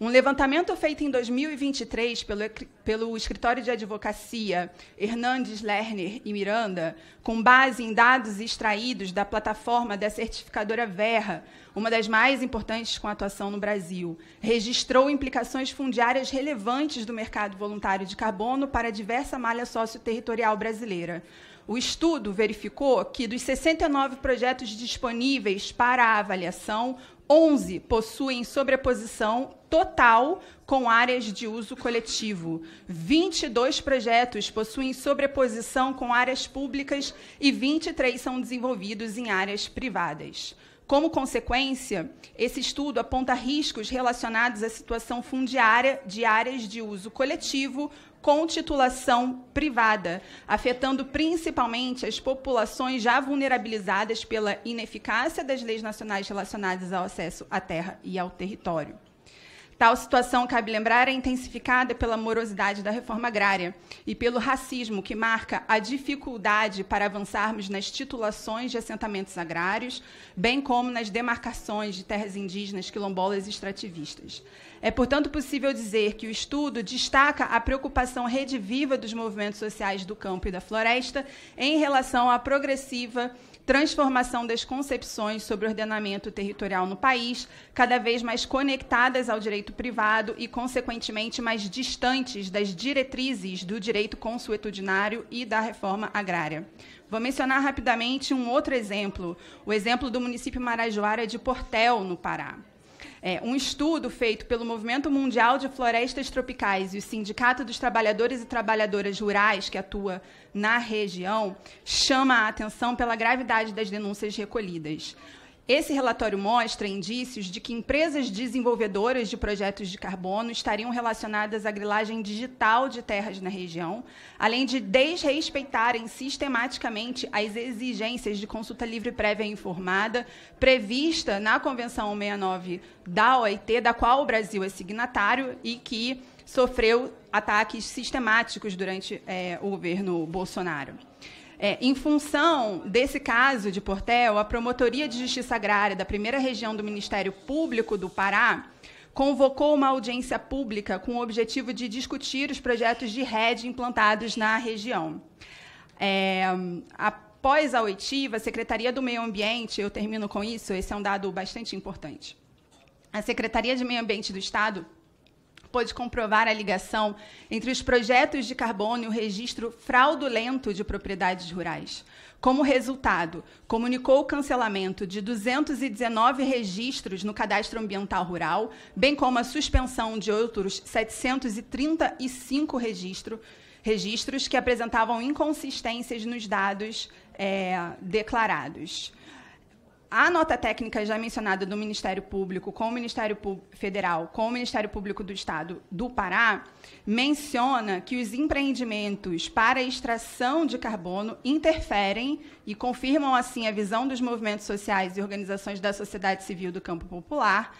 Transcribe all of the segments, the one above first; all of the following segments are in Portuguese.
Um levantamento feito em 2023 pelo, pelo escritório de advocacia Hernandes Lerner e Miranda, com base em dados extraídos da plataforma da certificadora Verra, uma das mais importantes com atuação no Brasil, registrou implicações fundiárias relevantes do mercado voluntário de carbono para a diversa malha socioterritorial brasileira. O estudo verificou que dos 69 projetos disponíveis para avaliação, 11 possuem sobreposição total com áreas de uso coletivo. 22 projetos possuem sobreposição com áreas públicas e 23 são desenvolvidos em áreas privadas. Como consequência, esse estudo aponta riscos relacionados à situação fundiária de áreas de uso coletivo com titulação privada, afetando principalmente as populações já vulnerabilizadas pela ineficácia das leis nacionais relacionadas ao acesso à terra e ao território. Tal situação, cabe lembrar, é intensificada pela morosidade da reforma agrária e pelo racismo que marca a dificuldade para avançarmos nas titulações de assentamentos agrários, bem como nas demarcações de terras indígenas, quilombolas e extrativistas. É, portanto, possível dizer que o estudo destaca a preocupação rediviva dos movimentos sociais do campo e da floresta em relação à progressiva transformação das concepções sobre ordenamento territorial no país, cada vez mais conectadas ao direito privado e, consequentemente, mais distantes das diretrizes do direito consuetudinário e da reforma agrária. Vou mencionar rapidamente um outro exemplo, o exemplo do município Marajoara de Portel, no Pará. É, um estudo feito pelo Movimento Mundial de Florestas Tropicais e o Sindicato dos Trabalhadores e Trabalhadoras Rurais, que atua na região, chama a atenção pela gravidade das denúncias recolhidas. Esse relatório mostra indícios de que empresas desenvolvedoras de projetos de carbono estariam relacionadas à grilagem digital de terras na região, além de desrespeitarem sistematicamente as exigências de consulta livre prévia informada prevista na Convenção 169 da OIT, da qual o Brasil é signatário e que sofreu ataques sistemáticos durante é, o governo Bolsonaro. É, em função desse caso de Portel, a Promotoria de Justiça Agrária da Primeira Região do Ministério Público do Pará convocou uma audiência pública com o objetivo de discutir os projetos de rede implantados na região. É, após a oitiva, a Secretaria do Meio Ambiente, eu termino com isso, esse é um dado bastante importante. A Secretaria de Meio Ambiente do Estado pôde comprovar a ligação entre os projetos de carbono e o registro fraudulento de propriedades rurais. Como resultado, comunicou o cancelamento de 219 registros no cadastro ambiental rural, bem como a suspensão de outros 735 registros registros que apresentavam inconsistências nos dados é, declarados a nota técnica já mencionada do Ministério Público, com o Ministério Federal, com o Ministério Público do Estado do Pará, menciona que os empreendimentos para extração de carbono interferem e confirmam, assim, a visão dos movimentos sociais e organizações da sociedade civil do campo popular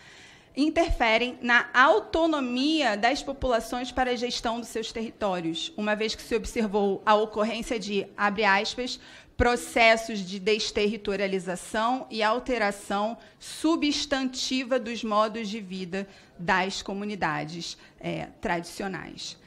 interferem na autonomia das populações para a gestão dos seus territórios, uma vez que se observou a ocorrência de, abre aspas, processos de desterritorialização e alteração substantiva dos modos de vida das comunidades é, tradicionais.